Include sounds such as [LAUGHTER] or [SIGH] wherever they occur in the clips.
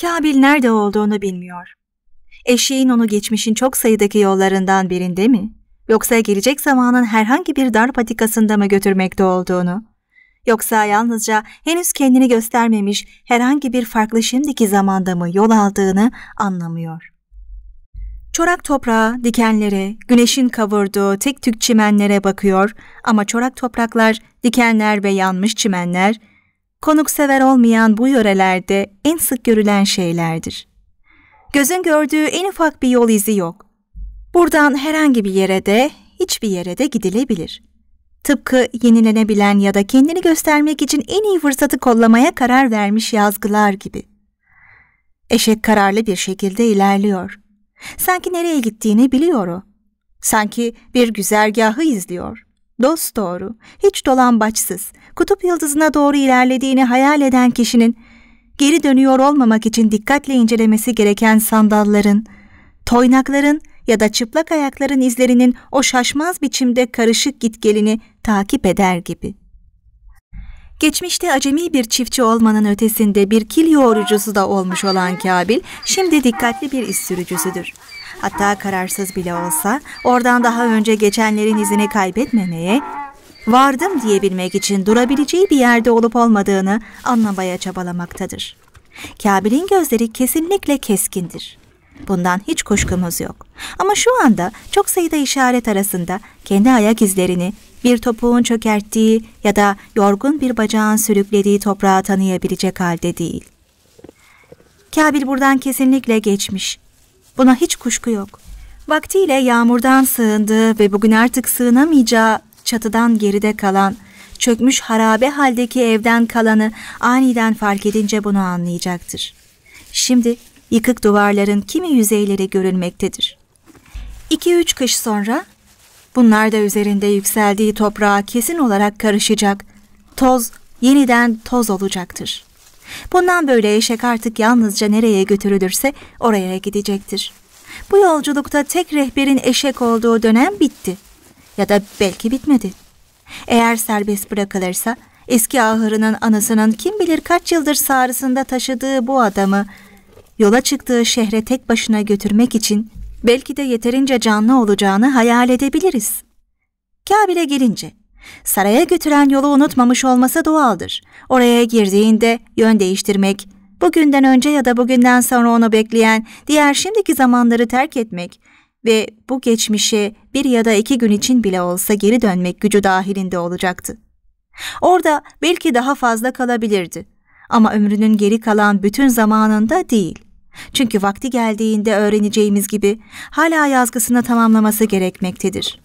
Kabil nerede olduğunu bilmiyor. Eşeğin onu geçmişin çok sayıdaki yollarından birinde mi, yoksa gelecek zamanın herhangi bir dar patikasında mı götürmekte olduğunu, yoksa yalnızca henüz kendini göstermemiş herhangi bir farklı şimdiki zamanda mı yol aldığını anlamıyor. Çorak toprağa, dikenlere, güneşin kavurduğu tek tük çimenlere bakıyor ama çorak topraklar, dikenler ve yanmış çimenler konuksever olmayan bu yörelerde en sık görülen şeylerdir. Gözün gördüğü en ufak bir yol izi yok. Buradan herhangi bir yere de, hiçbir yere de gidilebilir. Tıpkı yenilenebilen ya da kendini göstermek için en iyi fırsatı kollamaya karar vermiş yazgılar gibi. Eşek kararlı bir şekilde ilerliyor. Sanki nereye gittiğini biliyor o. Sanki bir güzergahı izliyor. Dost doğru, hiç dolambaçsız, kutup yıldızına doğru ilerlediğini hayal eden kişinin geri dönüyor olmamak için dikkatle incelemesi gereken sandalların, toynakların ya da çıplak ayakların izlerinin o şaşmaz biçimde karışık gitgelini takip eder gibi. Geçmişte acemi bir çiftçi olmanın ötesinde bir kil yoğurucusu da olmuş olan Kabil, şimdi dikkatli bir iş sürücüsüdür. Hatta kararsız bile olsa oradan daha önce geçenlerin izini kaybetmemeye vardım diyebilmek için durabileceği bir yerde olup olmadığını anlamaya çabalamaktadır. Kabil'in gözleri kesinlikle keskindir. Bundan hiç kuşkumuz yok. Ama şu anda çok sayıda işaret arasında kendi ayak izlerini bir topuğun çökerttiği ya da yorgun bir bacağın sürüklediği toprağı tanıyabilecek halde değil. Kabil buradan kesinlikle geçmiş. Buna hiç kuşku yok. Vaktiyle yağmurdan sığındı ve bugün artık sığınamayacağı çatıdan geride kalan, çökmüş harabe haldeki evden kalanı aniden fark edince bunu anlayacaktır. Şimdi yıkık duvarların kimi yüzeyleri görülmektedir. 2-3 kış sonra bunlar da üzerinde yükseldiği toprağa kesin olarak karışacak, toz yeniden toz olacaktır. Bundan böyle eşek artık yalnızca nereye götürülürse oraya gidecektir. Bu yolculukta tek rehberin eşek olduğu dönem bitti.'' ya da belki bitmedi. Eğer serbest bırakılırsa eski ahırının anısının kim bilir kaç yıldır sağrısında taşıdığı bu adamı yola çıktığı şehre tek başına götürmek için belki de yeterince canlı olacağını hayal edebiliriz. Kabil'e gelince saraya götüren yolu unutmamış olması doğaldır. Oraya girdiğinde yön değiştirmek, bugünden önce ya da bugünden sonra onu bekleyen diğer şimdiki zamanları terk etmek ve bu geçmişe bir ya da iki gün için bile olsa geri dönmek gücü dahilinde olacaktı. Orada belki daha fazla kalabilirdi ama ömrünün geri kalan bütün zamanında değil. Çünkü vakti geldiğinde öğreneceğimiz gibi hala yazgısını tamamlaması gerekmektedir.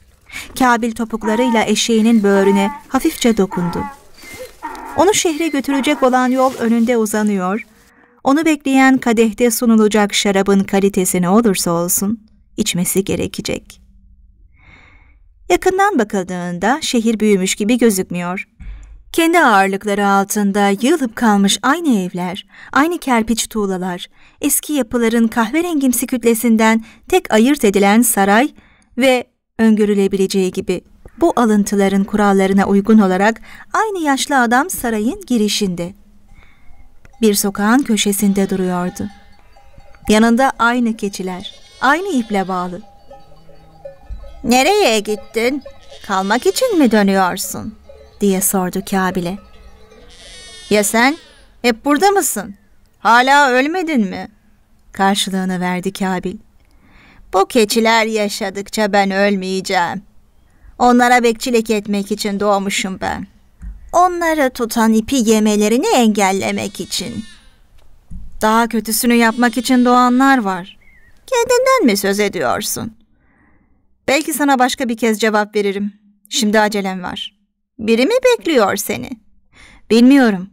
Kabil topuklarıyla eşeğinin böğrüne hafifçe dokundu. Onu şehre götürecek olan yol önünde uzanıyor, onu bekleyen kadehte sunulacak şarabın kalitesi ne olursa olsun, içmesi gerekecek. Yakından bakıldığında şehir büyümüş gibi gözükmüyor. Kendi ağırlıkları altında yığılıp kalmış aynı evler, aynı kerpiç tuğlalar, eski yapıların kahverengimsi kütlesinden tek ayırt edilen saray ve öngörülebileceği gibi bu alıntıların kurallarına uygun olarak aynı yaşlı adam sarayın girişinde. Bir sokağın köşesinde duruyordu. Yanında aynı keçiler, aynı iple bağlı. Nereye gittin? Kalmak için mi dönüyorsun? diye sordu Kabil'e. Ya sen? Hep burada mısın? Hala ölmedin mi? Karşılığını verdi Kabil. Bu keçiler yaşadıkça ben ölmeyeceğim. Onlara bekçilik etmek için doğmuşum ben. Onları tutan ipi yemelerini engellemek için. Daha kötüsünü yapmak için doğanlar var. Kendinden mi söz ediyorsun? Belki sana başka bir kez cevap veririm. Şimdi acelem var. Biri mi bekliyor seni? Bilmiyorum.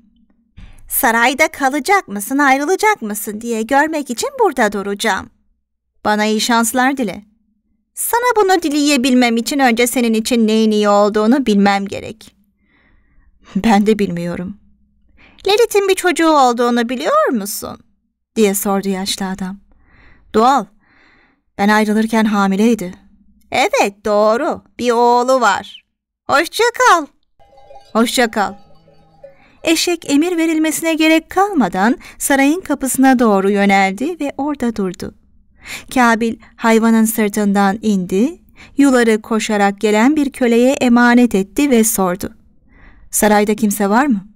Sarayda kalacak mısın, ayrılacak mısın diye görmek için burada duracağım. Bana iyi şanslar dile. Sana bunu dileyebilmem için önce senin için neyin iyi olduğunu bilmem gerek. Ben de bilmiyorum. Lilith'in bir çocuğu olduğunu biliyor musun? diye sordu yaşlı adam. Doğal. Ben ayrılırken hamileydi. Evet doğru. Bir oğlu var. Hoşça kal. Hoşça kal. Eşek emir verilmesine gerek kalmadan sarayın kapısına doğru yöneldi ve orada durdu. Kabil hayvanın sırtından indi, yuları koşarak gelen bir köleye emanet etti ve sordu. Sarayda kimse var mı?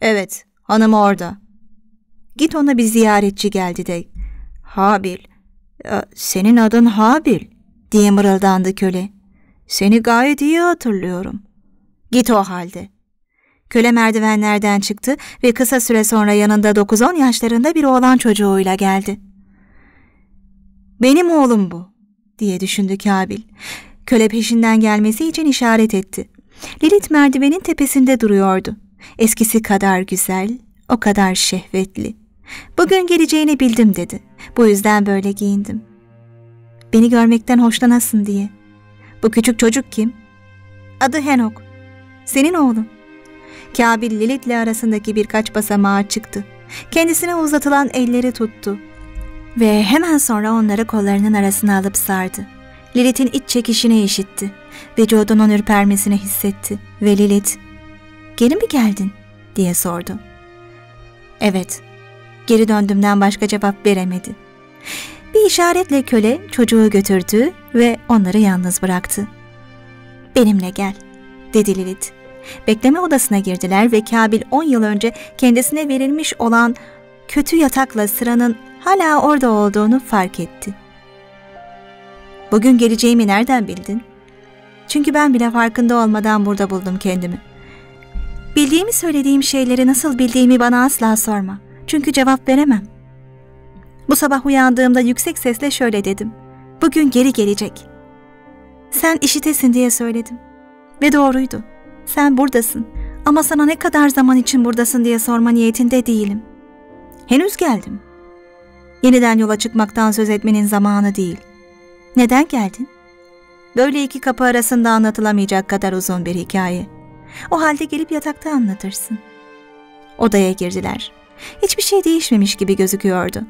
Evet, hanım orada. Git ona bir ziyaretçi geldi de Habil, senin adın Habil diye mırıldandı köle. Seni gayet iyi hatırlıyorum. Git o halde. Köle merdivenlerden çıktı ve kısa süre sonra yanında 9-10 yaşlarında bir oğlan çocuğuyla geldi. Benim oğlum bu diye düşündü Kabil. Köle peşinden gelmesi için işaret etti. Lilith merdivenin tepesinde duruyordu. Eskisi kadar güzel, o kadar şehvetli. Bugün geleceğini bildim dedi. Bu yüzden böyle giyindim. Beni görmekten hoşlanasın diye. Bu küçük çocuk kim? Adı Henok. Senin oğlun. Kabil Lilith'le arasındaki birkaç basamağa çıktı. Kendisine uzatılan elleri tuttu. Ve hemen sonra onları kollarının arasına alıp sardı. Lilith'in iç çekişini işitti. Vücudunun ürpermesini hissetti. Ve Lilith, geri mi geldin? diye sordu. Evet, geri döndümden başka cevap veremedi. Bir işaretle köle çocuğu götürdü ve onları yalnız bıraktı. Benimle gel, dedi Lilith. Bekleme odasına girdiler ve Kabil 10 yıl önce kendisine verilmiş olan kötü yatakla sıranın hala orada olduğunu fark etti. Bugün geleceğimi nereden bildin? Çünkü ben bile farkında olmadan burada buldum kendimi. Bildiğimi söylediğim şeyleri nasıl bildiğimi bana asla sorma. Çünkü cevap veremem. Bu sabah uyandığımda yüksek sesle şöyle dedim. Bugün geri gelecek. Sen işitesin diye söyledim. Ve doğruydu. Sen buradasın. Ama sana ne kadar zaman için buradasın diye sorma niyetinde değilim. Henüz geldim. Yeniden yola çıkmaktan söz etmenin zamanı değil. Neden geldin? Böyle iki kapı arasında anlatılamayacak kadar uzun bir hikaye. O halde gelip yatakta anlatırsın. Odaya girdiler. Hiçbir şey değişmemiş gibi gözüküyordu.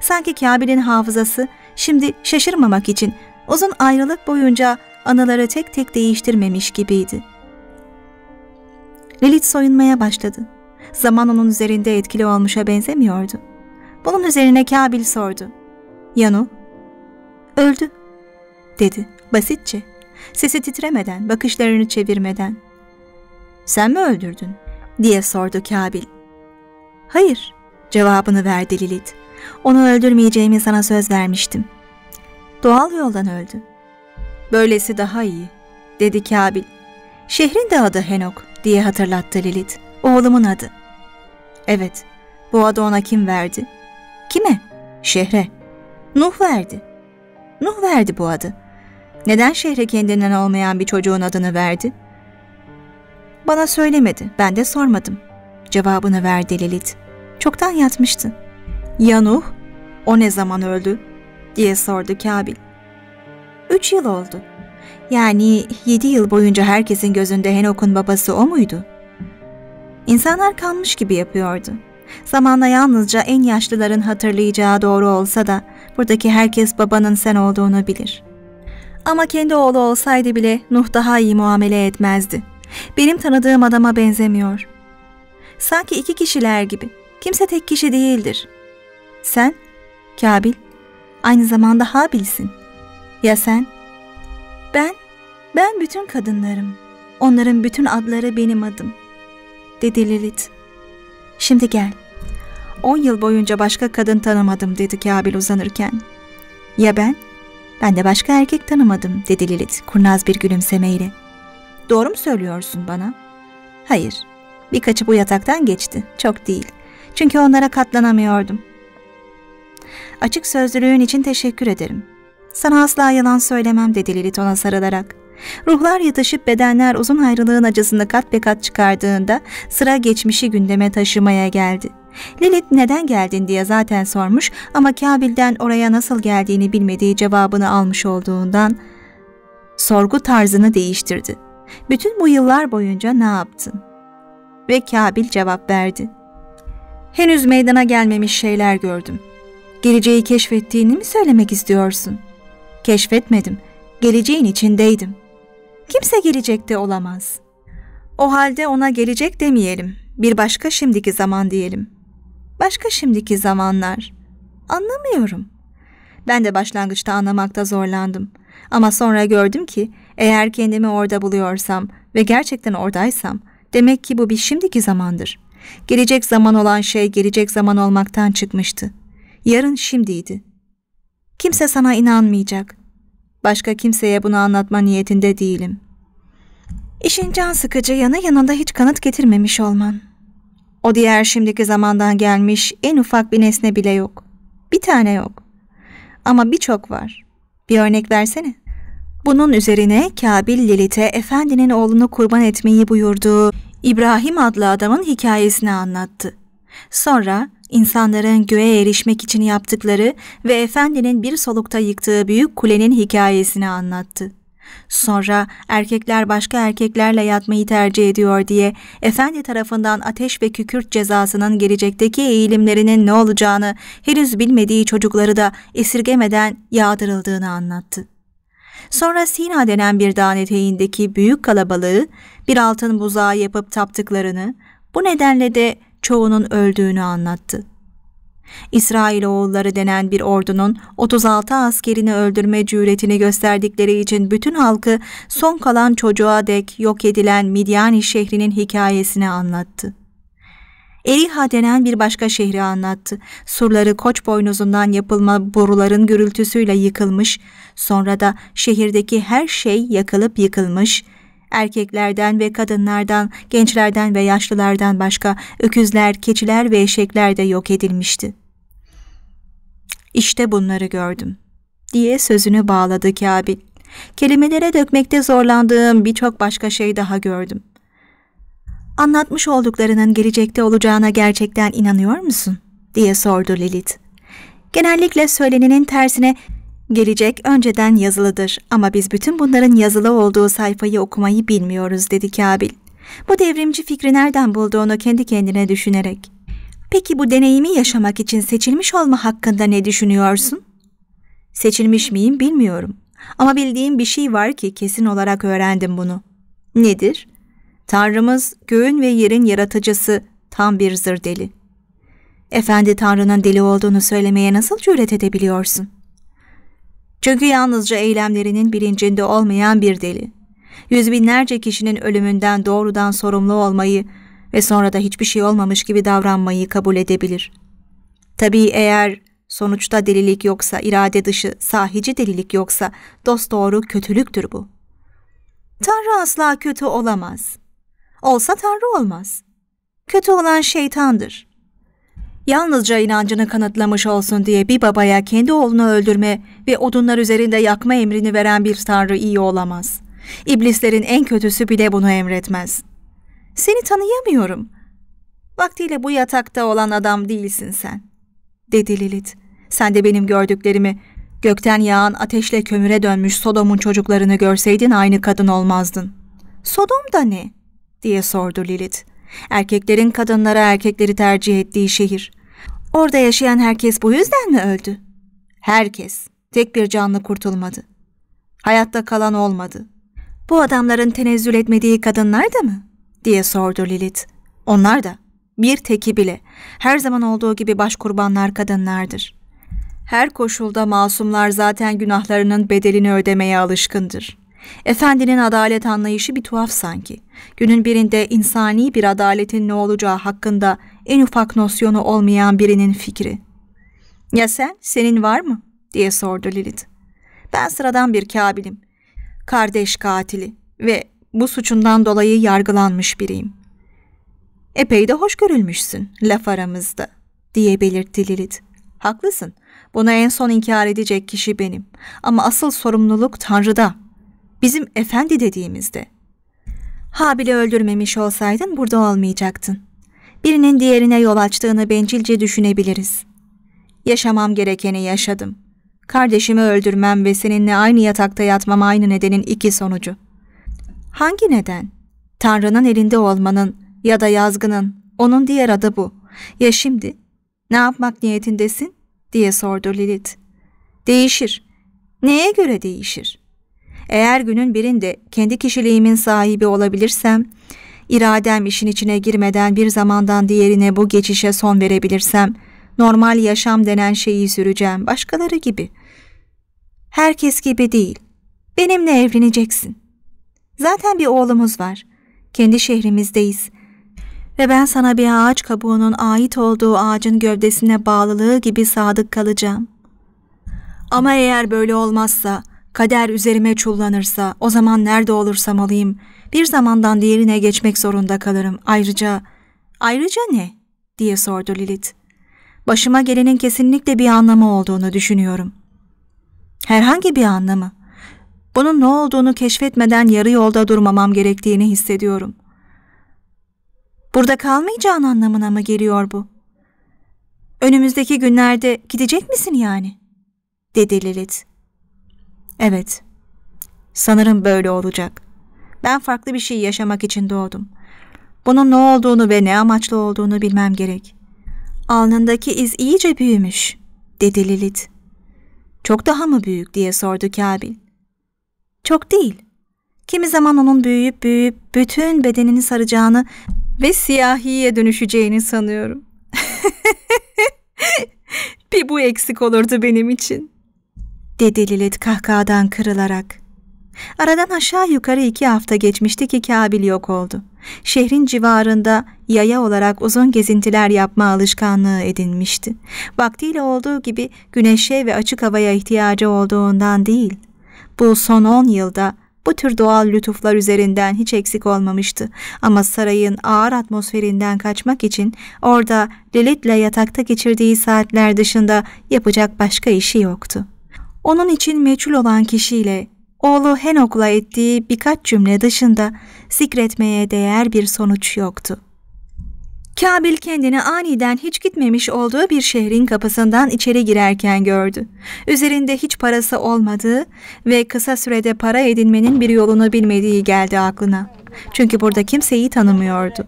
Sanki Kabil'in hafızası şimdi şaşırmamak için uzun ayrılık boyunca anıları tek tek değiştirmemiş gibiydi. Lilith soyunmaya başladı. Zaman onun üzerinde etkili olmuşa benzemiyordu. Bunun üzerine Kabil sordu. Yanu, öldü, dedi basitçe. Sesi titremeden, bakışlarını çevirmeden. Sen mi öldürdün? diye sordu Kabil. Hayır, cevabını verdi Lilith. Onu öldürmeyeceğimi sana söz vermiştim. Doğal yoldan öldü. Böylesi daha iyi, dedi Kabil. Şehrin de adı Henok diye hatırlattı Lilith. Oğlumun adı. Evet, bu adı ona kim verdi? Kime? Şehre. Nuh verdi. Nuh verdi bu adı. Neden şehre kendinden olmayan bir çocuğun adını verdi? Bana söylemedi, ben de sormadım. Cevabını verdi Lilith. Çoktan yatmıştı. Yanuh, o ne zaman öldü? diye sordu Kabil. Üç yıl oldu. Yani yedi yıl boyunca herkesin gözünde Henok'un babası o muydu? İnsanlar kalmış gibi yapıyordu. Zamanla yalnızca en yaşlıların hatırlayacağı doğru olsa da buradaki herkes babanın sen olduğunu bilir. Ama kendi oğlu olsaydı bile Nuh daha iyi muamele etmezdi. Benim tanıdığım adama benzemiyor. Sanki iki kişiler gibi. Kimse tek kişi değildir. Sen, Kabil, aynı zamanda Habil'sin. Ya sen? Ben, ben bütün kadınlarım. Onların bütün adları benim adım. Dedi Lilith. Şimdi gel. On yıl boyunca başka kadın tanımadım dedi Kabil uzanırken. Ya ben? Ben de başka erkek tanımadım dedi Lilith kurnaz bir gülümsemeyle. Doğru mu söylüyorsun bana? Hayır. Birkaçı bu yataktan geçti. Çok değil. Çünkü onlara katlanamıyordum. Açık sözlülüğün için teşekkür ederim. Sana asla yalan söylemem dedi Lilith ona sarılarak. Ruhlar yatışıp bedenler uzun ayrılığın acısını kat be kat çıkardığında sıra geçmişi gündeme taşımaya geldi. Lilith neden geldin diye zaten sormuş ama Kabil'den oraya nasıl geldiğini bilmediği cevabını almış olduğundan sorgu tarzını değiştirdi. Bütün bu yıllar boyunca ne yaptın? Ve Kabil cevap verdi henüz meydana gelmemiş şeyler gördüm. Geleceği keşfettiğini mi söylemek istiyorsun? Keşfetmedim. Geleceğin içindeydim. Kimse gelecekte olamaz. O halde ona gelecek demeyelim. Bir başka şimdiki zaman diyelim. Başka şimdiki zamanlar. Anlamıyorum. Ben de başlangıçta anlamakta zorlandım. Ama sonra gördüm ki eğer kendimi orada buluyorsam ve gerçekten oradaysam demek ki bu bir şimdiki zamandır.'' Gelecek zaman olan şey gelecek zaman olmaktan çıkmıştı. Yarın şimdiydi. Kimse sana inanmayacak. Başka kimseye bunu anlatma niyetinde değilim. İşin can sıkıcı yanı yanında hiç kanıt getirmemiş olman. O diğer şimdiki zamandan gelmiş en ufak bir nesne bile yok. Bir tane yok. Ama birçok var. Bir örnek versene. Bunun üzerine Kabil Lilith'e efendinin oğlunu kurban etmeyi buyurduğu İbrahim adlı adamın hikayesini anlattı. Sonra insanların göğe erişmek için yaptıkları ve efendinin bir solukta yıktığı büyük kulenin hikayesini anlattı. Sonra erkekler başka erkeklerle yatmayı tercih ediyor diye efendi tarafından ateş ve kükürt cezasının gelecekteki eğilimlerinin ne olacağını henüz bilmediği çocukları da esirgemeden yağdırıldığını anlattı. Sonra Sina denen bir dağın eteğindeki büyük kalabalığı bir altın buzağı yapıp taptıklarını, bu nedenle de çoğunun öldüğünü anlattı. İsrailoğulları denen bir ordunun 36 askerini öldürme cüretini gösterdikleri için bütün halkı son kalan çocuğa dek yok edilen Midyani şehrinin hikayesini anlattı. Eriha denen bir başka şehri anlattı. Surları koç boynuzundan yapılma boruların gürültüsüyle yıkılmış, sonra da şehirdeki her şey yakılıp yıkılmış, erkeklerden ve kadınlardan, gençlerden ve yaşlılardan başka öküzler, keçiler ve eşekler de yok edilmişti. İşte bunları gördüm, diye sözünü bağladı Kabil. Kelimelere dökmekte zorlandığım birçok başka şey daha gördüm anlatmış olduklarının gelecekte olacağına gerçekten inanıyor musun? diye sordu Lilith. Genellikle söylenenin tersine gelecek önceden yazılıdır ama biz bütün bunların yazılı olduğu sayfayı okumayı bilmiyoruz dedi Kabil. Bu devrimci fikri nereden bulduğunu kendi kendine düşünerek. Peki bu deneyimi yaşamak için seçilmiş olma hakkında ne düşünüyorsun? Seçilmiş miyim bilmiyorum. Ama bildiğim bir şey var ki kesin olarak öğrendim bunu. Nedir? Tanrımız göğün ve yerin yaratıcısı tam bir zırdeli. Efendi Tanrı'nın deli olduğunu söylemeye nasıl cüret edebiliyorsun? Çünkü yalnızca eylemlerinin bilincinde olmayan bir deli. Yüz binlerce kişinin ölümünden doğrudan sorumlu olmayı ve sonra da hiçbir şey olmamış gibi davranmayı kabul edebilir. Tabii eğer sonuçta delilik yoksa, irade dışı, sahici delilik yoksa dost doğru kötülüktür bu. Tanrı asla kötü olamaz. Olsa Tanrı olmaz. Kötü olan şeytandır. Yalnızca inancını kanıtlamış olsun diye bir babaya kendi oğlunu öldürme ve odunlar üzerinde yakma emrini veren bir tanrı iyi olamaz. İblislerin en kötüsü bile bunu emretmez. Seni tanıyamıyorum. Vaktiyle bu yatakta olan adam değilsin sen, dedi Lilith. Sen de benim gördüklerimi, gökten yağan ateşle kömüre dönmüş Sodom'un çocuklarını görseydin aynı kadın olmazdın. Sodom da ne?'' diye sordu Lilith. Erkeklerin kadınlara erkekleri tercih ettiği şehir. Orada yaşayan herkes bu yüzden mi öldü? Herkes. Tek bir canlı kurtulmadı. Hayatta kalan olmadı. Bu adamların tenezzül etmediği kadınlar da mı? diye sordu Lilith. Onlar da. Bir teki bile. Her zaman olduğu gibi baş kurbanlar kadınlardır. Her koşulda masumlar zaten günahlarının bedelini ödemeye alışkındır. Efendinin adalet anlayışı bir tuhaf sanki. Günün birinde insani bir adaletin ne olacağı hakkında en ufak nosyonu olmayan birinin fikri. Ya sen, senin var mı? diye sordu Lilith. Ben sıradan bir kabilim. Kardeş katili ve bu suçundan dolayı yargılanmış biriyim. Epey de hoş görülmüşsün laf aramızda diye belirtti Lilith. Haklısın. Bunu en son inkar edecek kişi benim. Ama asıl sorumluluk Tanrı'da bizim efendi dediğimizde. Habil'i öldürmemiş olsaydın burada olmayacaktın. Birinin diğerine yol açtığını bencilce düşünebiliriz. Yaşamam gerekeni yaşadım. Kardeşimi öldürmem ve seninle aynı yatakta yatmam aynı nedenin iki sonucu. Hangi neden? Tanrı'nın elinde olmanın ya da yazgının, onun diğer adı bu. Ya şimdi? Ne yapmak niyetindesin? diye sordu Lilith. Değişir. Neye göre değişir? Eğer günün birinde kendi kişiliğimin sahibi olabilirsem, iradem işin içine girmeden bir zamandan diğerine bu geçişe son verebilirsem, normal yaşam denen şeyi süreceğim başkaları gibi. Herkes gibi değil. Benimle evleneceksin. Zaten bir oğlumuz var. Kendi şehrimizdeyiz. Ve ben sana bir ağaç kabuğunun ait olduğu ağacın gövdesine bağlılığı gibi sadık kalacağım. Ama eğer böyle olmazsa kader üzerime çullanırsa o zaman nerede olursam olayım bir zamandan diğerine geçmek zorunda kalırım. Ayrıca, ayrıca ne? diye sordu Lilith. Başıma gelenin kesinlikle bir anlamı olduğunu düşünüyorum. Herhangi bir anlamı. Bunun ne olduğunu keşfetmeden yarı yolda durmamam gerektiğini hissediyorum. Burada kalmayacağın anlamına mı geliyor bu? Önümüzdeki günlerde gidecek misin yani? dedi Lilith. Evet. Sanırım böyle olacak. Ben farklı bir şey yaşamak için doğdum. Bunun ne olduğunu ve ne amaçlı olduğunu bilmem gerek. Alnındaki iz iyice büyümüş, dedi Lilith. Çok daha mı büyük diye sordu Kabil. Çok değil. Kimi zaman onun büyüyüp büyüyüp bütün bedenini saracağını ve siyahiye dönüşeceğini sanıyorum. [LAUGHS] bir bu eksik olurdu benim için dedi Lilith kahkahadan kırılarak. Aradan aşağı yukarı iki hafta geçmişti ki Kabil yok oldu. Şehrin civarında yaya olarak uzun gezintiler yapma alışkanlığı edinmişti. Vaktiyle olduğu gibi güneşe ve açık havaya ihtiyacı olduğundan değil. Bu son on yılda bu tür doğal lütuflar üzerinden hiç eksik olmamıştı. Ama sarayın ağır atmosferinden kaçmak için orada Lilith'le yatakta geçirdiği saatler dışında yapacak başka işi yoktu onun için meçhul olan kişiyle oğlu Henok'la ettiği birkaç cümle dışında zikretmeye değer bir sonuç yoktu. Kabil kendini aniden hiç gitmemiş olduğu bir şehrin kapısından içeri girerken gördü. Üzerinde hiç parası olmadığı ve kısa sürede para edinmenin bir yolunu bilmediği geldi aklına. Çünkü burada kimseyi tanımıyordu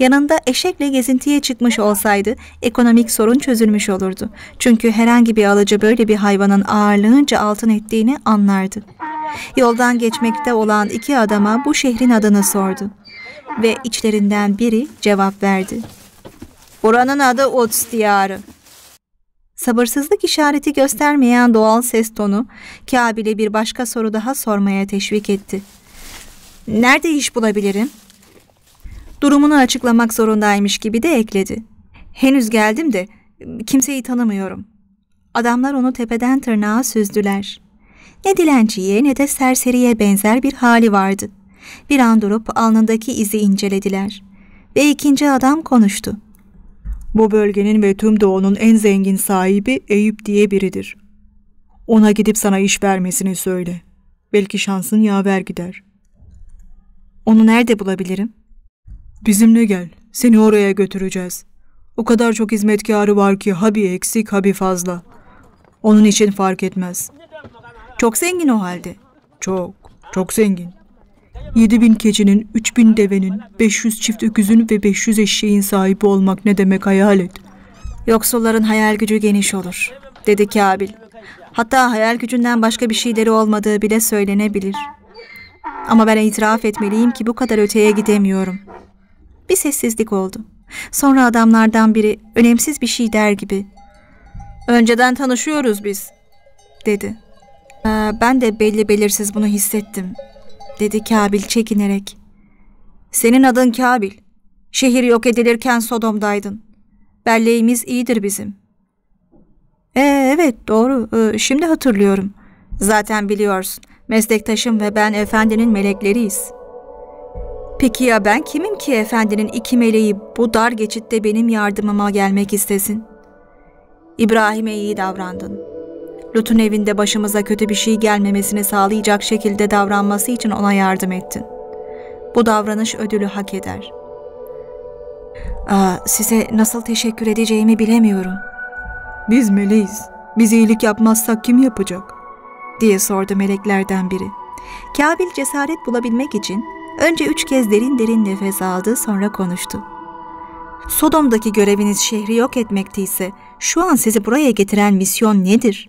yanında eşekle gezintiye çıkmış olsaydı ekonomik sorun çözülmüş olurdu. Çünkü herhangi bir alıcı böyle bir hayvanın ağırlığınca altın ettiğini anlardı. Yoldan geçmekte olan iki adama bu şehrin adını sordu. Ve içlerinden biri cevap verdi. Buranın adı Ots diyarı. Sabırsızlık işareti göstermeyen doğal ses tonu Kabil'e bir başka soru daha sormaya teşvik etti. Nerede iş bulabilirim? Durumunu açıklamak zorundaymış gibi de ekledi. Henüz geldim de kimseyi tanımıyorum. Adamlar onu tepeden tırnağa süzdüler. Ne dilenciye ne de serseriye benzer bir hali vardı. Bir an durup alnındaki izi incelediler. Ve ikinci adam konuştu. Bu bölgenin ve tüm doğunun en zengin sahibi Eyüp diye biridir. Ona gidip sana iş vermesini söyle. Belki şansın yaver gider. Onu nerede bulabilirim? Bizimle gel, seni oraya götüreceğiz. O kadar çok hizmetkarı var ki ha bir eksik ha bir fazla. Onun için fark etmez. Çok zengin o halde. Çok, çok zengin. 7000 keçinin, 3000 devenin, 500 çift öküzün ve 500 eşeğin sahibi olmak ne demek hayal et. Yoksulların hayal gücü geniş olur, dedi Kabil. Hatta hayal gücünden başka bir şeyleri olmadığı bile söylenebilir. Ama ben itiraf etmeliyim ki bu kadar öteye gidemiyorum. Bir sessizlik oldu. Sonra adamlardan biri önemsiz bir şey der gibi. Önceden tanışıyoruz biz, dedi. Ee, ben de belli belirsiz bunu hissettim, dedi Kabil çekinerek. Senin adın Kabil. Şehir yok edilirken Sodom'daydın. Belleğimiz iyidir bizim. Ee, evet doğru, ee, şimdi hatırlıyorum. Zaten biliyorsun, meslektaşım ve ben efendinin melekleriyiz.'' Peki ya ben kimim ki efendinin iki meleği bu dar geçitte benim yardımıma gelmek istesin? İbrahim'e iyi davrandın. Lut'un evinde başımıza kötü bir şey gelmemesini sağlayacak şekilde davranması için ona yardım ettin. Bu davranış ödülü hak eder. Aa, size nasıl teşekkür edeceğimi bilemiyorum. Biz meleğiz. Biz iyilik yapmazsak kim yapacak? diye sordu meleklerden biri. Kabil cesaret bulabilmek için Önce üç kez derin derin nefes aldı, sonra konuştu. Sodom'daki göreviniz şehri yok etmekteyse, şu an sizi buraya getiren misyon nedir?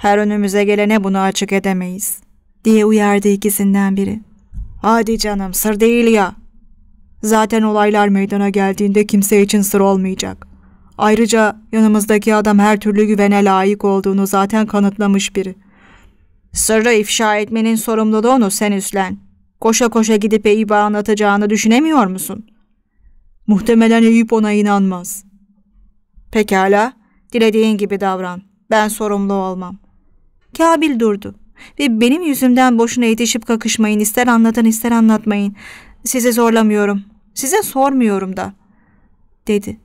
Her önümüze gelene bunu açık edemeyiz, diye uyardı ikisinden biri. Hadi canım, sır değil ya. Zaten olaylar meydana geldiğinde kimse için sır olmayacak. Ayrıca yanımızdaki adam her türlü güvene layık olduğunu zaten kanıtlamış biri. Sırrı ifşa etmenin sorumluluğunu sen üstlen.'' Koşa koşa gidip Eyüp'e anlatacağını düşünemiyor musun? Muhtemelen Eyüp ona inanmaz. Pekala, dilediğin gibi davran. Ben sorumlu olmam. Kabil durdu ve benim yüzümden boşuna yetişip kakışmayın ister anlatın ister anlatmayın. Sizi zorlamıyorum. Size sormuyorum da. Dedi.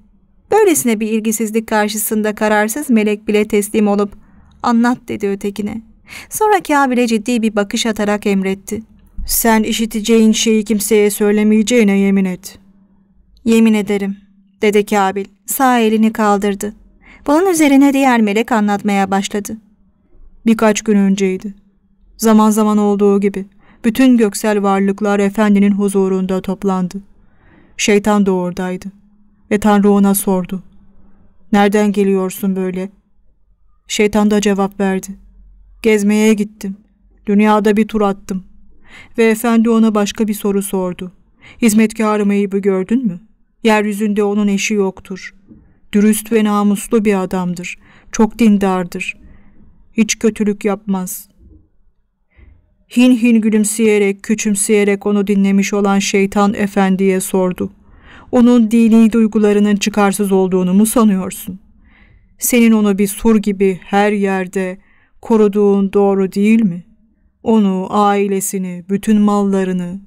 Böylesine bir ilgisizlik karşısında kararsız melek bile teslim olup anlat dedi ötekine. Sonra Kabil'e ciddi bir bakış atarak emretti. Sen işiteceğin şeyi kimseye söylemeyeceğine yemin et. Yemin ederim, dedi Kabil. Sağ elini kaldırdı. Bunun üzerine diğer melek anlatmaya başladı. Birkaç gün önceydi. Zaman zaman olduğu gibi bütün göksel varlıklar efendinin huzurunda toplandı. Şeytan da oradaydı ve Tanrı ona sordu. Nereden geliyorsun böyle? Şeytan da cevap verdi. Gezmeye gittim. Dünyada bir tur attım ve efendi ona başka bir soru sordu. Hizmetkarımı iyi gördün mü? Yeryüzünde onun eşi yoktur. Dürüst ve namuslu bir adamdır. Çok dindardır. Hiç kötülük yapmaz. Hin hin gülümseyerek, küçümseyerek onu dinlemiş olan şeytan efendiye sordu. Onun dini duygularının çıkarsız olduğunu mu sanıyorsun? Senin onu bir sur gibi her yerde koruduğun doğru değil mi?'' Onu, ailesini, bütün mallarını.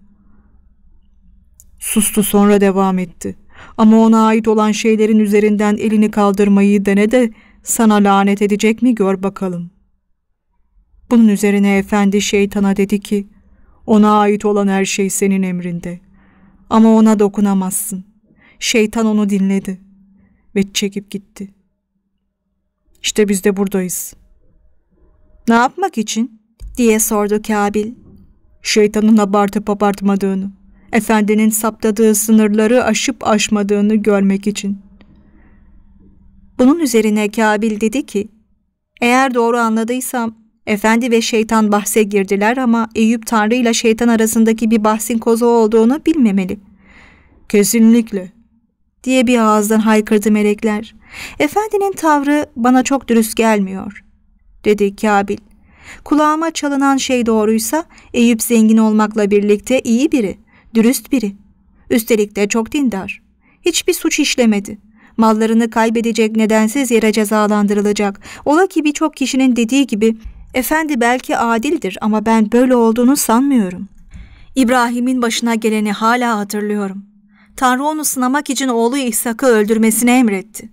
Sustu sonra devam etti. Ama ona ait olan şeylerin üzerinden elini kaldırmayı dene de sana lanet edecek mi gör bakalım. Bunun üzerine efendi şeytana dedi ki, ona ait olan her şey senin emrinde. Ama ona dokunamazsın. Şeytan onu dinledi ve çekip gitti. İşte biz de buradayız. Ne yapmak için? diye sordu Kabil. Şeytanın abartıp abartmadığını, efendinin saptadığı sınırları aşıp aşmadığını görmek için. Bunun üzerine Kabil dedi ki, eğer doğru anladıysam Efendi ve şeytan bahse girdiler ama Eyüp Tanrı ile şeytan arasındaki bir bahsin kozu olduğunu bilmemeli. Kesinlikle diye bir ağızdan haykırdı melekler. Efendinin tavrı bana çok dürüst gelmiyor dedi Kabil. Kulağıma çalınan şey doğruysa Eyüp zengin olmakla birlikte iyi biri, dürüst biri. Üstelik de çok dindar. Hiçbir suç işlemedi. Mallarını kaybedecek nedensiz yere cezalandırılacak. Ola ki birçok kişinin dediği gibi Efendi belki adildir ama ben böyle olduğunu sanmıyorum. İbrahim'in başına geleni hala hatırlıyorum. Tanrı onu sınamak için oğlu İshak'ı öldürmesini emretti.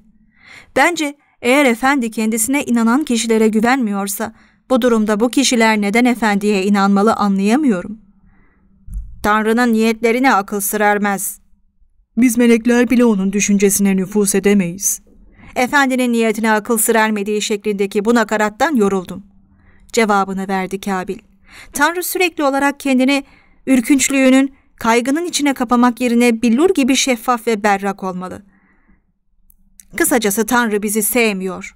Bence eğer efendi kendisine inanan kişilere güvenmiyorsa bu durumda bu kişiler neden efendiye inanmalı anlayamıyorum. Tanrı'nın niyetlerine akıl sır Biz melekler bile onun düşüncesine nüfus edemeyiz. Efendinin niyetine akıl sırermediği şeklindeki bu nakarattan yoruldum. Cevabını verdi Kabil. Tanrı sürekli olarak kendini ürkünçlüğünün, kaygının içine kapamak yerine billur gibi şeffaf ve berrak olmalı. Kısacası Tanrı bizi sevmiyor.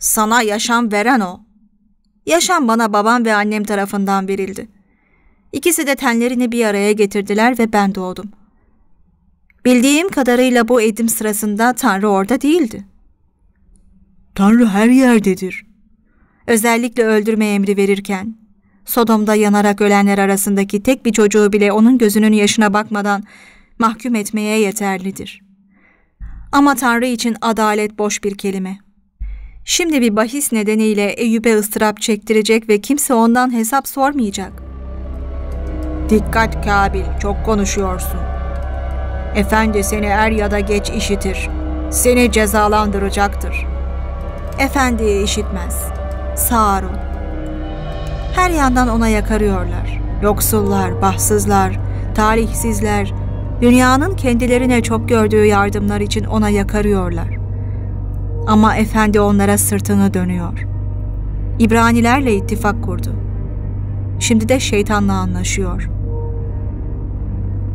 Sana yaşam veren o. Yaşam bana babam ve annem tarafından verildi. İkisi de tenlerini bir araya getirdiler ve ben doğdum. Bildiğim kadarıyla bu edim sırasında Tanrı orada değildi. Tanrı her yerdedir. Özellikle öldürme emri verirken, Sodom'da yanarak ölenler arasındaki tek bir çocuğu bile onun gözünün yaşına bakmadan mahkum etmeye yeterlidir. Ama Tanrı için adalet boş bir kelime. Şimdi bir bahis nedeniyle Eyüp'e ıstırap çektirecek ve kimse ondan hesap sormayacak. Dikkat Kabil, çok konuşuyorsun. Efendi seni er ya da geç işitir. Seni cezalandıracaktır. Efendi işitmez. Sağır Her yandan ona yakarıyorlar. Yoksullar, bahtsızlar, talihsizler, dünyanın kendilerine çok gördüğü yardımlar için ona yakarıyorlar.'' Ama efendi onlara sırtını dönüyor. İbranilerle ittifak kurdu. Şimdi de şeytanla anlaşıyor.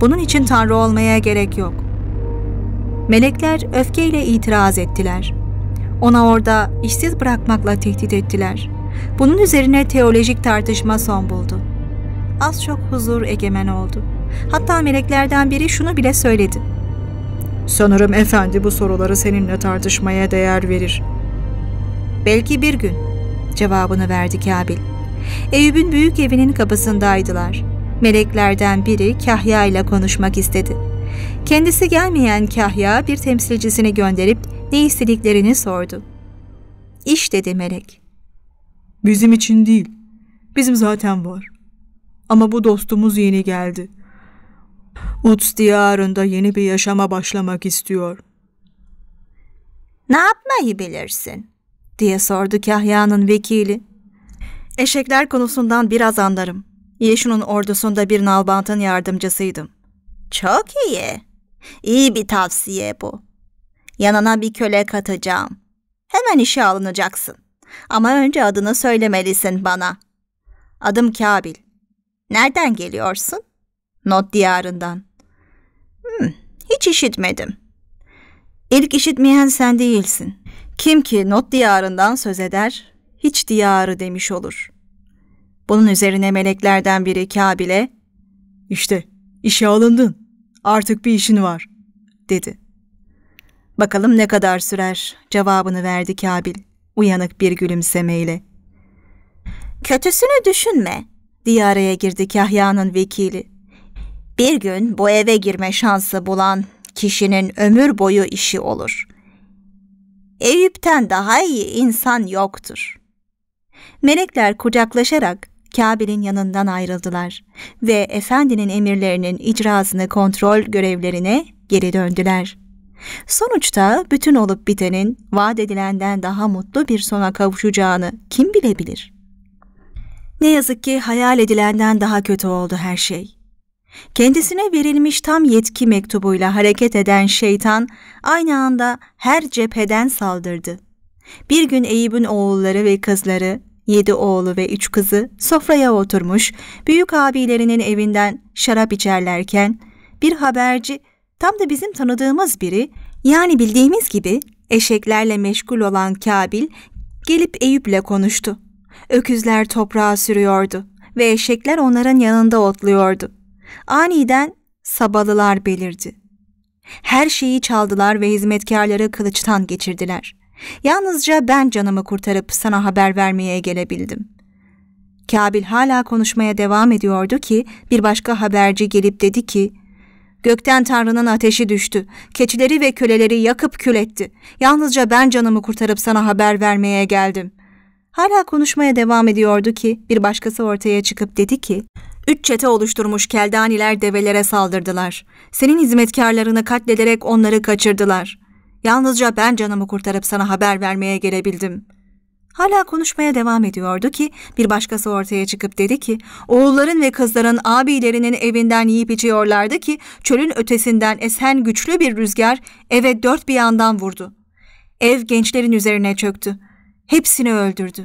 Bunun için Tanrı olmaya gerek yok. Melekler öfkeyle itiraz ettiler. Ona orada işsiz bırakmakla tehdit ettiler. Bunun üzerine teolojik tartışma son buldu. Az çok huzur egemen oldu. Hatta meleklerden biri şunu bile söyledi. Sanırım efendi bu soruları seninle tartışmaya değer verir. Belki bir gün cevabını verdi Kabil. Eyüp'ün büyük evinin kapısındaydılar. Meleklerden biri Kahya ile konuşmak istedi. Kendisi gelmeyen Kahya bir temsilcisini gönderip ne istediklerini sordu. İş dedi melek. Bizim için değil. Bizim zaten var. Ama bu dostumuz yeni geldi.'' Uts diyarında yeni bir yaşama başlamak istiyor. Ne yapmayı bilirsin? diye sordu Kahya'nın vekili. Eşekler konusundan biraz anlarım. Yeşun'un ordusunda bir nalbantın yardımcısıydım. Çok iyi. İyi bir tavsiye bu. Yanına bir köle katacağım. Hemen işe alınacaksın. Ama önce adını söylemelisin bana. Adım Kabil. Nereden geliyorsun? Not diyarından. Hmm, hiç işitmedim. İlk işitmeyen sen değilsin. Kim ki not diyarından söz eder, hiç diyarı demiş olur. Bunun üzerine meleklerden biri Kabil'e, işte işe alındın, artık bir işin var, dedi. Bakalım ne kadar sürer, cevabını verdi Kabil, uyanık bir gülümsemeyle. Kötüsünü düşünme, diyaraya girdi Kahya'nın vekili. Bir gün bu eve girme şansı bulan kişinin ömür boyu işi olur. Eyüp'ten daha iyi insan yoktur. Melekler kucaklaşarak Kabil'in yanından ayrıldılar ve efendinin emirlerinin icrasını kontrol görevlerine geri döndüler. Sonuçta bütün olup bitenin vaat edilenden daha mutlu bir sona kavuşacağını kim bilebilir? Ne yazık ki hayal edilenden daha kötü oldu her şey. Kendisine verilmiş tam yetki mektubuyla hareket eden şeytan aynı anda her cepheden saldırdı. Bir gün Eyüp'ün oğulları ve kızları, yedi oğlu ve üç kızı sofraya oturmuş büyük abilerinin evinden şarap içerlerken bir haberci tam da bizim tanıdığımız biri yani bildiğimiz gibi eşeklerle meşgul olan Kabil gelip Eyüp'le konuştu. Öküzler toprağa sürüyordu ve eşekler onların yanında otluyordu aniden Sabalılar belirdi. Her şeyi çaldılar ve hizmetkarları kılıçtan geçirdiler. Yalnızca ben canımı kurtarıp sana haber vermeye gelebildim. Kabil hala konuşmaya devam ediyordu ki bir başka haberci gelip dedi ki Gökten Tanrı'nın ateşi düştü. Keçileri ve köleleri yakıp kül etti. Yalnızca ben canımı kurtarıp sana haber vermeye geldim. Hala konuşmaya devam ediyordu ki bir başkası ortaya çıkıp dedi ki Üç çete oluşturmuş keldaniler develere saldırdılar. Senin hizmetkarlarını katlederek onları kaçırdılar. Yalnızca ben canımı kurtarıp sana haber vermeye gelebildim. Hala konuşmaya devam ediyordu ki bir başkası ortaya çıkıp dedi ki oğulların ve kızların abilerinin evinden yiyip içiyorlardı ki çölün ötesinden esen güçlü bir rüzgar eve dört bir yandan vurdu. Ev gençlerin üzerine çöktü. Hepsini öldürdü.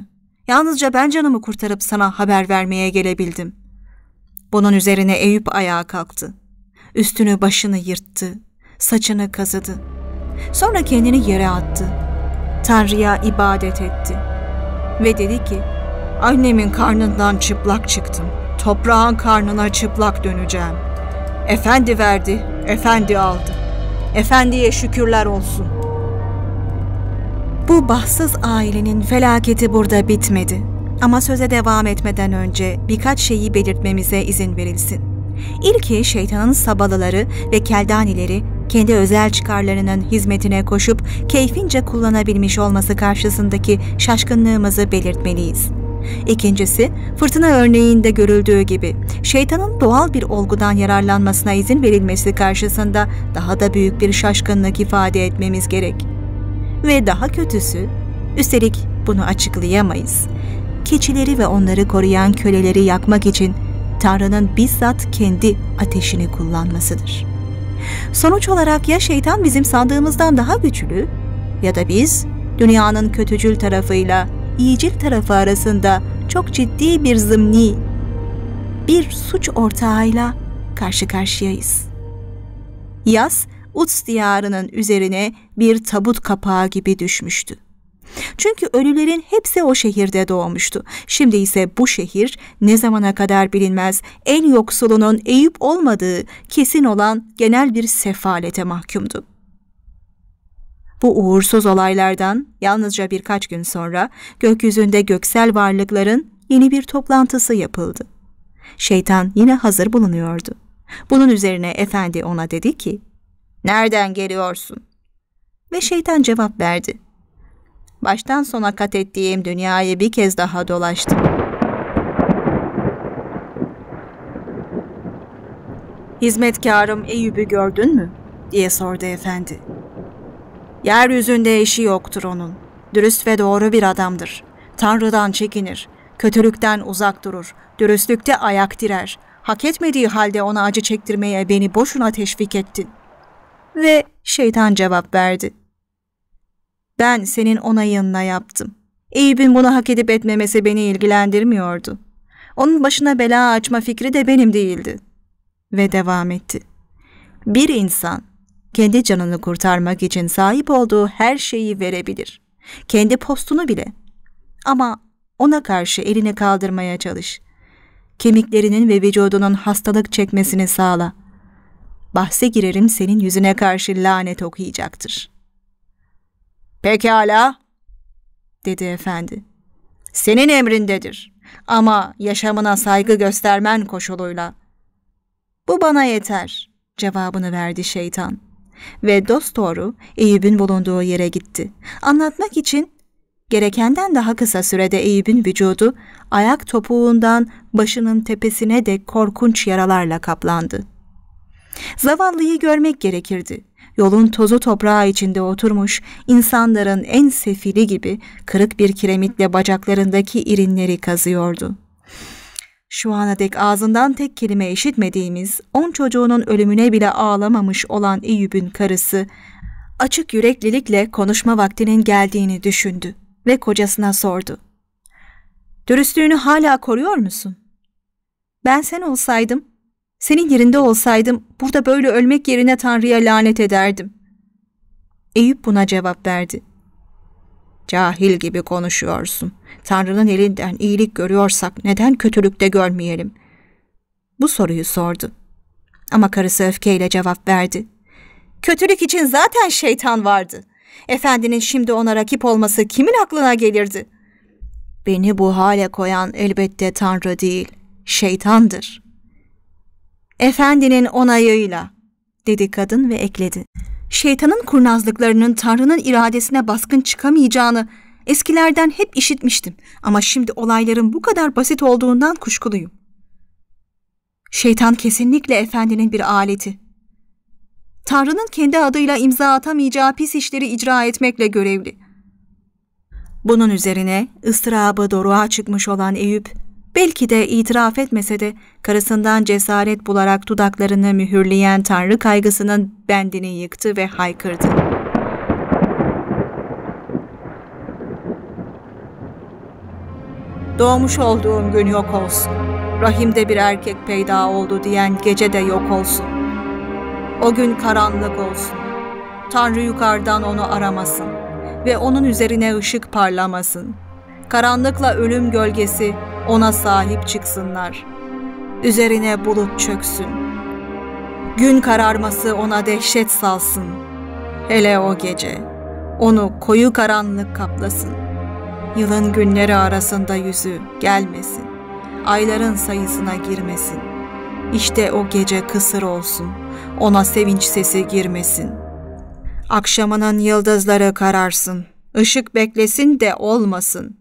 Yalnızca ben canımı kurtarıp sana haber vermeye gelebildim.'' Bunun üzerine Eyüp ayağa kalktı. Üstünü başını yırttı, saçını kazıdı. Sonra kendini yere attı. Tanrı'ya ibadet etti. Ve dedi ki, annemin karnından çıplak çıktım. Toprağın karnına çıplak döneceğim. Efendi verdi, efendi aldı. Efendiye şükürler olsun. Bu bahtsız ailenin felaketi burada bitmedi.'' Ama söze devam etmeden önce birkaç şeyi belirtmemize izin verilsin. İlki şeytanın sabalıları ve keldanileri kendi özel çıkarlarının hizmetine koşup keyfince kullanabilmiş olması karşısındaki şaşkınlığımızı belirtmeliyiz. İkincisi, fırtına örneğinde görüldüğü gibi şeytanın doğal bir olgudan yararlanmasına izin verilmesi karşısında daha da büyük bir şaşkınlık ifade etmemiz gerek. Ve daha kötüsü, üstelik bunu açıklayamayız keçileri ve onları koruyan köleleri yakmak için Tanrı'nın bizzat kendi ateşini kullanmasıdır. Sonuç olarak ya şeytan bizim sandığımızdan daha güçlü ya da biz dünyanın kötücül tarafıyla iyicil tarafı arasında çok ciddi bir zımni, bir suç ortağıyla karşı karşıyayız. Yaz, Uts diyarının üzerine bir tabut kapağı gibi düşmüştü. Çünkü ölülerin hepsi o şehirde doğmuştu. Şimdi ise bu şehir ne zamana kadar bilinmez en yoksulunun Eyüp olmadığı kesin olan genel bir sefalete mahkumdu. Bu uğursuz olaylardan yalnızca birkaç gün sonra gökyüzünde göksel varlıkların yeni bir toplantısı yapıldı. Şeytan yine hazır bulunuyordu. Bunun üzerine efendi ona dedi ki, ''Nereden geliyorsun?'' Ve şeytan cevap verdi, baştan sona kat ettiğim dünyayı bir kez daha dolaştım. Hizmetkarım Eyüp'ü gördün mü? diye sordu efendi. Yeryüzünde işi yoktur onun. Dürüst ve doğru bir adamdır. Tanrı'dan çekinir. Kötülükten uzak durur. Dürüstlükte ayak direr. Hak etmediği halde ona acı çektirmeye beni boşuna teşvik ettin. Ve şeytan cevap verdi.'' Ben senin onayınla yaptım. Eyüp'ün bunu hak edip etmemesi beni ilgilendirmiyordu. Onun başına bela açma fikri de benim değildi. Ve devam etti. Bir insan kendi canını kurtarmak için sahip olduğu her şeyi verebilir. Kendi postunu bile. Ama ona karşı elini kaldırmaya çalış. Kemiklerinin ve vücudunun hastalık çekmesini sağla. Bahse girerim senin yüzüne karşı lanet okuyacaktır.'' Pekala, dedi efendi. Senin emrindedir ama yaşamına saygı göstermen koşuluyla. Bu bana yeter, cevabını verdi şeytan. Ve dost doğru Eyüp'ün bulunduğu yere gitti. Anlatmak için gerekenden daha kısa sürede Eyüp'ün vücudu ayak topuğundan başının tepesine dek korkunç yaralarla kaplandı. Zavallıyı görmek gerekirdi yolun tozu toprağı içinde oturmuş, insanların en sefili gibi kırık bir kiremitle bacaklarındaki irinleri kazıyordu. Şu ana dek ağzından tek kelime işitmediğimiz, on çocuğunun ölümüne bile ağlamamış olan Eyüp'ün karısı, açık yüreklilikle konuşma vaktinin geldiğini düşündü ve kocasına sordu. Dürüstlüğünü hala koruyor musun? Ben sen olsaydım senin yerinde olsaydım burada böyle ölmek yerine Tanrı'ya lanet ederdim. Eyüp buna cevap verdi. Cahil gibi konuşuyorsun. Tanrı'nın elinden iyilik görüyorsak neden kötülükte görmeyelim? Bu soruyu sordu. Ama karısı öfkeyle cevap verdi. Kötülük için zaten şeytan vardı. Efendinin şimdi ona rakip olması kimin aklına gelirdi? Beni bu hale koyan elbette Tanrı değil, şeytandır.'' Efendinin onayıyla, dedi kadın ve ekledi. Şeytanın kurnazlıklarının Tanrı'nın iradesine baskın çıkamayacağını eskilerden hep işitmiştim ama şimdi olayların bu kadar basit olduğundan kuşkuluyum. Şeytan kesinlikle efendinin bir aleti. Tanrı'nın kendi adıyla imza atamayacağı pis işleri icra etmekle görevli. Bunun üzerine ıstırabı doruğa çıkmış olan Eyüp Belki de itiraf etmese de karısından cesaret bularak dudaklarını mühürleyen tanrı kaygısının bendini yıktı ve haykırdı. Doğmuş olduğum gün yok olsun. Rahimde bir erkek peyda oldu diyen gece de yok olsun. O gün karanlık olsun. Tanrı yukarıdan onu aramasın ve onun üzerine ışık parlamasın.'' karanlıkla ölüm gölgesi ona sahip çıksınlar. Üzerine bulut çöksün. Gün kararması ona dehşet salsın. Hele o gece onu koyu karanlık kaplasın. Yılın günleri arasında yüzü gelmesin. Ayların sayısına girmesin. İşte o gece kısır olsun. Ona sevinç sesi girmesin. Akşamının yıldızları kararsın. Işık beklesin de olmasın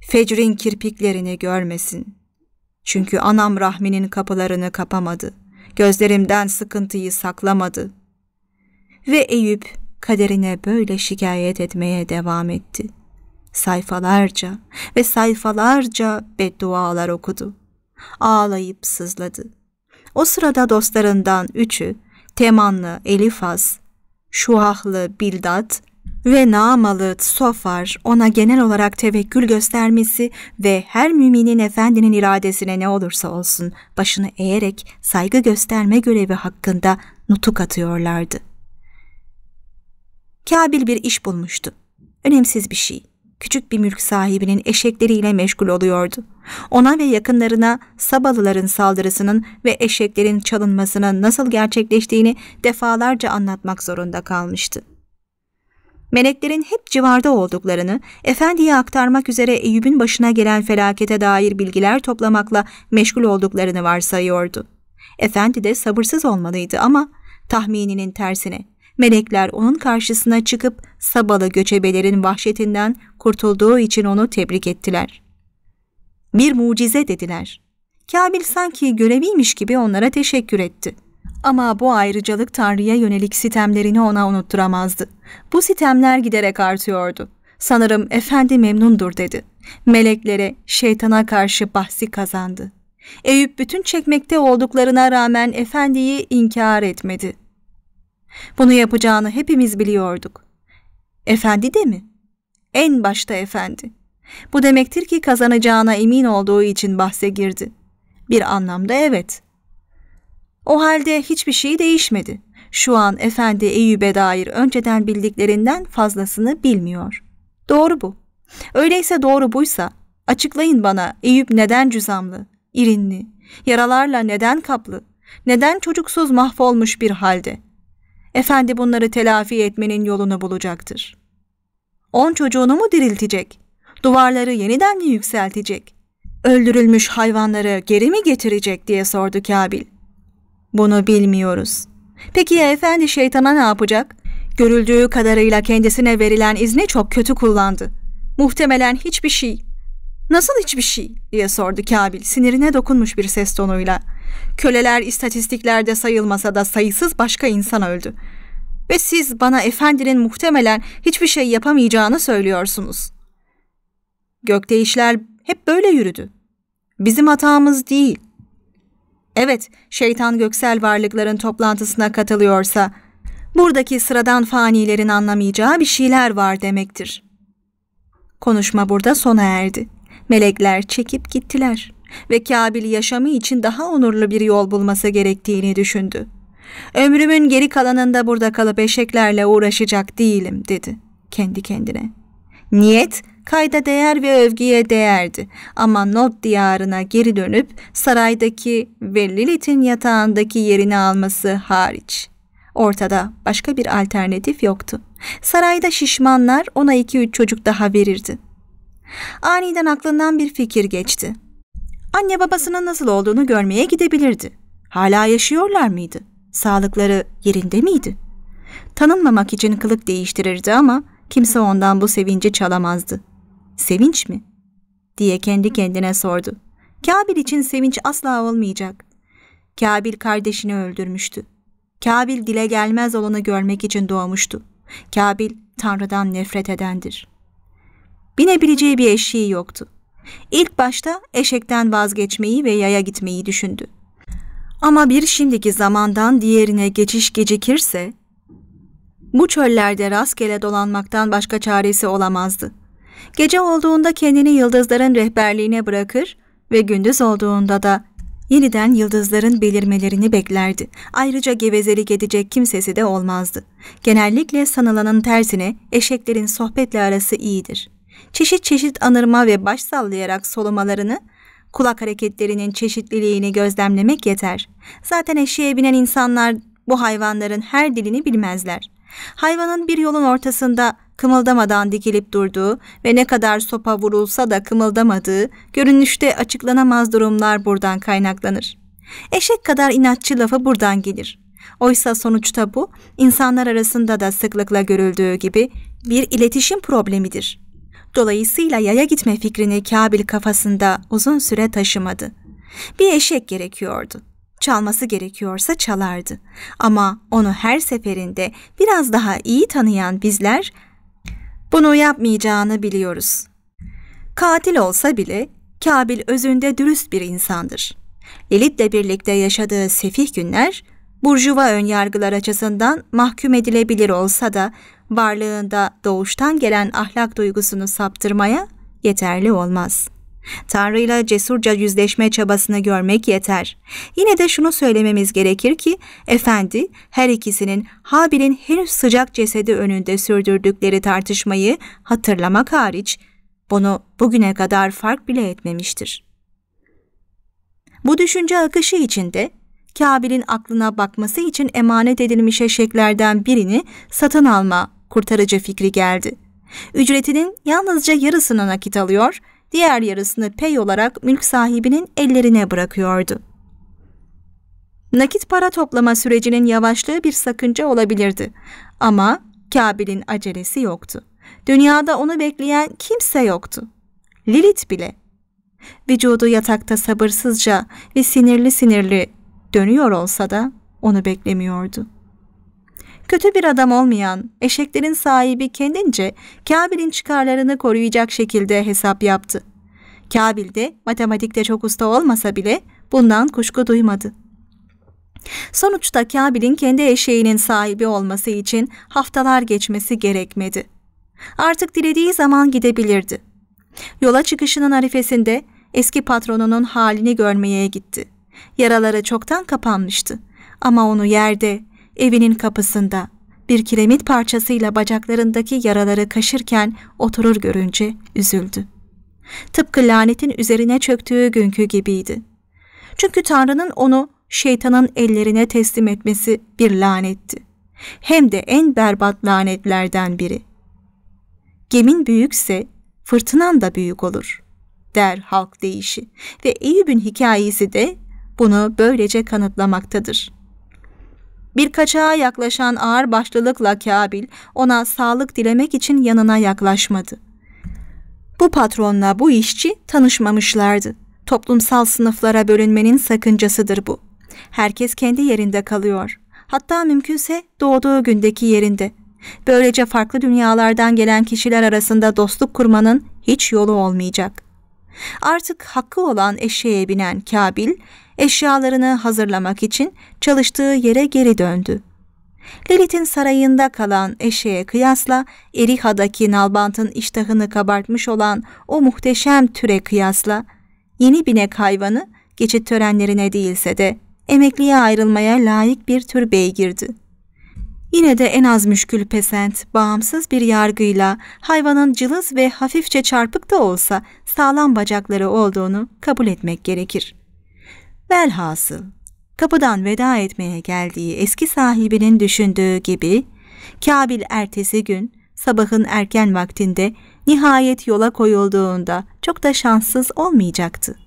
fecrin kirpiklerini görmesin. Çünkü anam rahminin kapılarını kapamadı. Gözlerimden sıkıntıyı saklamadı. Ve Eyüp kaderine böyle şikayet etmeye devam etti. Sayfalarca ve sayfalarca beddualar okudu. Ağlayıp sızladı. O sırada dostlarından üçü Temanlı Elifas, Şuahlı Bildat ve Naamalı Sofar ona genel olarak tevekkül göstermesi ve her müminin efendinin iradesine ne olursa olsun başını eğerek saygı gösterme görevi hakkında nutuk atıyorlardı. Kabil bir iş bulmuştu. Önemsiz bir şey. Küçük bir mülk sahibinin eşekleriyle meşgul oluyordu. Ona ve yakınlarına Sabalıların saldırısının ve eşeklerin çalınmasının nasıl gerçekleştiğini defalarca anlatmak zorunda kalmıştı meleklerin hep civarda olduklarını, efendiye aktarmak üzere Eyüp'ün başına gelen felakete dair bilgiler toplamakla meşgul olduklarını varsayıyordu. Efendi de sabırsız olmalıydı ama tahmininin tersine melekler onun karşısına çıkıp Sabalı göçebelerin vahşetinden kurtulduğu için onu tebrik ettiler. Bir mucize dediler. Kabil sanki göreviymiş gibi onlara teşekkür etti.'' Ama bu ayrıcalık Tanrı'ya yönelik sitemlerini ona unutturamazdı. Bu sitemler giderek artıyordu. Sanırım efendi memnundur dedi. Meleklere, şeytana karşı bahsi kazandı. Eyüp bütün çekmekte olduklarına rağmen efendiyi inkar etmedi. Bunu yapacağını hepimiz biliyorduk. Efendi de mi? En başta efendi. Bu demektir ki kazanacağına emin olduğu için bahse girdi. Bir anlamda evet. O halde hiçbir şey değişmedi. Şu an Efendi Eyüp'e dair önceden bildiklerinden fazlasını bilmiyor. Doğru bu. Öyleyse doğru buysa açıklayın bana Eyüp neden cüzamlı, irinli, yaralarla neden kaplı, neden çocuksuz mahvolmuş bir halde? Efendi bunları telafi etmenin yolunu bulacaktır. On çocuğunu mu diriltecek? Duvarları yeniden mi yükseltecek? Öldürülmüş hayvanları geri mi getirecek diye sordu Kabil. Bunu bilmiyoruz. Peki ya efendi şeytana ne yapacak? Görüldüğü kadarıyla kendisine verilen izni çok kötü kullandı. Muhtemelen hiçbir şey. Nasıl hiçbir şey? diye sordu Kabil sinirine dokunmuş bir ses tonuyla. Köleler istatistiklerde sayılmasa da sayısız başka insan öldü. Ve siz bana efendinin muhtemelen hiçbir şey yapamayacağını söylüyorsunuz. Gökte işler hep böyle yürüdü. Bizim hatamız değil. Evet, şeytan göksel varlıkların toplantısına katılıyorsa buradaki sıradan fanilerin anlamayacağı bir şeyler var demektir. Konuşma burada sona erdi. Melekler çekip gittiler ve Kabil yaşamı için daha onurlu bir yol bulması gerektiğini düşündü. Ömrümün geri kalanında burada kalıp eşeklerle uğraşacak değilim dedi kendi kendine. Niyet kayda değer ve övgüye değerdi. Ama Not diyarına geri dönüp saraydaki ve Lilith'in yatağındaki yerini alması hariç. Ortada başka bir alternatif yoktu. Sarayda şişmanlar ona iki üç çocuk daha verirdi. Aniden aklından bir fikir geçti. Anne babasının nasıl olduğunu görmeye gidebilirdi. Hala yaşıyorlar mıydı? Sağlıkları yerinde miydi? Tanınmamak için kılık değiştirirdi ama kimse ondan bu sevinci çalamazdı. Sevinç mi? diye kendi kendine sordu. Kabil için sevinç asla olmayacak. Kabil kardeşini öldürmüştü. Kabil dile gelmez olanı görmek için doğmuştu. Kabil Tanrı'dan nefret edendir. Binebileceği bir eşiği yoktu. İlk başta eşekten vazgeçmeyi ve yaya gitmeyi düşündü. Ama bir şimdiki zamandan diğerine geçiş gecikirse, bu çöllerde rastgele dolanmaktan başka çaresi olamazdı.'' Gece olduğunda kendini yıldızların rehberliğine bırakır ve gündüz olduğunda da yeniden yıldızların belirmelerini beklerdi. Ayrıca gevezelik edecek kimsesi de olmazdı. Genellikle sanılanın tersine eşeklerin sohbetle arası iyidir. Çeşit çeşit anırma ve baş sallayarak solumalarını, kulak hareketlerinin çeşitliliğini gözlemlemek yeter. Zaten eşeğe binen insanlar bu hayvanların her dilini bilmezler. Hayvanın bir yolun ortasında kımıldamadan dikilip durduğu ve ne kadar sopa vurulsa da kımıldamadığı, görünüşte açıklanamaz durumlar buradan kaynaklanır. Eşek kadar inatçı lafı buradan gelir. Oysa sonuçta bu, insanlar arasında da sıklıkla görüldüğü gibi bir iletişim problemidir. Dolayısıyla yaya gitme fikrini Kabil kafasında uzun süre taşımadı. Bir eşek gerekiyordu. Çalması gerekiyorsa çalardı. Ama onu her seferinde biraz daha iyi tanıyan bizler bunu yapmayacağını biliyoruz. Katil olsa bile Kabil özünde dürüst bir insandır. Lilith'le birlikte yaşadığı sefih günler burjuva önyargılar açısından mahkum edilebilir olsa da varlığında doğuştan gelen ahlak duygusunu saptırmaya yeterli olmaz.'' Tanrı ile cesurca yüzleşme çabasını görmek yeter. Yine de şunu söylememiz gerekir ki efendi her ikisinin Habil'in henüz sıcak cesedi önünde sürdürdükleri tartışmayı hatırlamak hariç bunu bugüne kadar fark bile etmemiştir. Bu düşünce akışı içinde Kabil'in aklına bakması için emanet edilmiş eşeklerden birini satın alma kurtarıcı fikri geldi. Ücretinin yalnızca yarısını nakit alıyor diğer yarısını pey olarak mülk sahibinin ellerine bırakıyordu. Nakit para toplama sürecinin yavaşlığı bir sakınca olabilirdi ama Kabil'in acelesi yoktu. Dünyada onu bekleyen kimse yoktu. Lilith bile. Vücudu yatakta sabırsızca ve sinirli sinirli dönüyor olsa da onu beklemiyordu. Kötü bir adam olmayan, eşeklerin sahibi kendince Kabil'in çıkarlarını koruyacak şekilde hesap yaptı. Kabil de matematikte çok usta olmasa bile bundan kuşku duymadı. Sonuçta Kabil'in kendi eşeğinin sahibi olması için haftalar geçmesi gerekmedi. Artık dilediği zaman gidebilirdi. Yola çıkışının arifesinde eski patronunun halini görmeye gitti. Yaraları çoktan kapanmıştı ama onu yerde, evinin kapısında bir kiremit parçasıyla bacaklarındaki yaraları kaşırken oturur görünce üzüldü. Tıpkı lanetin üzerine çöktüğü günkü gibiydi. Çünkü Tanrı'nın onu şeytanın ellerine teslim etmesi bir lanetti. Hem de en berbat lanetlerden biri. Gemin büyükse fırtınan da büyük olur, der halk deyişi ve Eyüp'ün hikayesi de bunu böylece kanıtlamaktadır.'' Bir kaçağa yaklaşan ağır başlılıkla Kabil ona sağlık dilemek için yanına yaklaşmadı. Bu patronla bu işçi tanışmamışlardı. Toplumsal sınıflara bölünmenin sakıncasıdır bu. Herkes kendi yerinde kalıyor. Hatta mümkünse doğduğu gündeki yerinde. Böylece farklı dünyalardan gelen kişiler arasında dostluk kurmanın hiç yolu olmayacak. Artık hakkı olan eşeğe binen Kabil eşyalarını hazırlamak için çalıştığı yere geri döndü. Lilith'in sarayında kalan eşeğe kıyasla Eriha'daki nalbantın iştahını kabartmış olan o muhteşem türe kıyasla yeni binek hayvanı geçit törenlerine değilse de emekliye ayrılmaya layık bir tür beygirdi. Yine de en az müşkül pesent, bağımsız bir yargıyla hayvanın cılız ve hafifçe çarpık da olsa sağlam bacakları olduğunu kabul etmek gerekir.'' Velhasıl kapıdan veda etmeye geldiği eski sahibinin düşündüğü gibi Kabil ertesi gün sabahın erken vaktinde nihayet yola koyulduğunda çok da şanssız olmayacaktı.